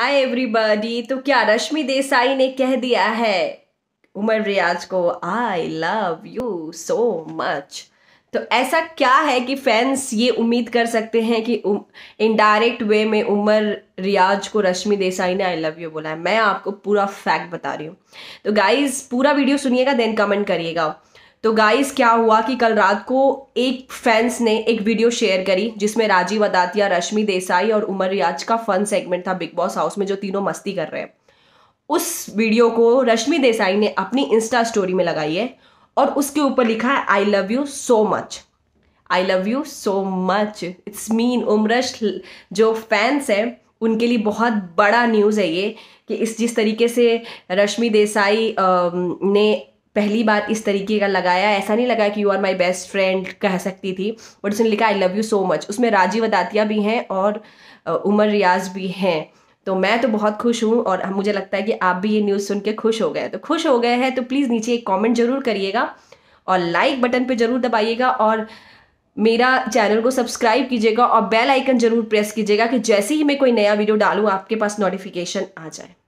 hi everybody तो क्या रश्मि देसाई ने कह दिया है उमर रियाज को I love you so much तो ऐसा क्या है कि फैंस ये उम्मीद कर सकते हैं कि इनडायरेक्ट वे में उमर रियाज को रश्मि देसाई ने आई लव यू बोला है मैं आपको पूरा फैक्ट बता रही हूँ तो गाइज पूरा वीडियो सुनिएगा देन कमेंट करिएगा तो गाइस क्या हुआ कि कल रात को एक फैंस ने एक वीडियो शेयर करी जिसमें राजीव अदातिया रश्मि देसाई और उमर रियाज का फन सेगमेंट था बिग बॉस हाउस में जो तीनों मस्ती कर रहे हैं उस वीडियो को रश्मि देसाई ने अपनी इंस्टा स्टोरी में लगाई है और उसके ऊपर लिखा है I love you so much I love you so much it's mean उमरश जो फैंस हैं उनके लिए बहुत बड़ा न्यूज़ है ये कि इस जिस तरीके से रश्मि देसाई ने पहली बार इस तरीके का लगाया ऐसा नहीं लगा कि you are my best friend कह सकती थी बट उसने लिखा I love you so much उसमें राजीव अदातिया भी हैं और उमर रियाज भी हैं तो मैं तो बहुत खुश हूँ और मुझे लगता है कि आप भी ये न्यूज़ सुन के खुश हो गए तो खुश हो गए हैं तो प्लीज़ नीचे एक कॉमेंट ज़रूर करिएगा और लाइक बटन पर ज़रूर दबाइएगा और मेरा चैनल को सब्सक्राइब कीजिएगा और बेल आइकन ज़रूर प्रेस कीजिएगा कि जैसे ही मैं कोई नया वीडियो डालूँ आपके पास नोटिफिकेशन आ जाए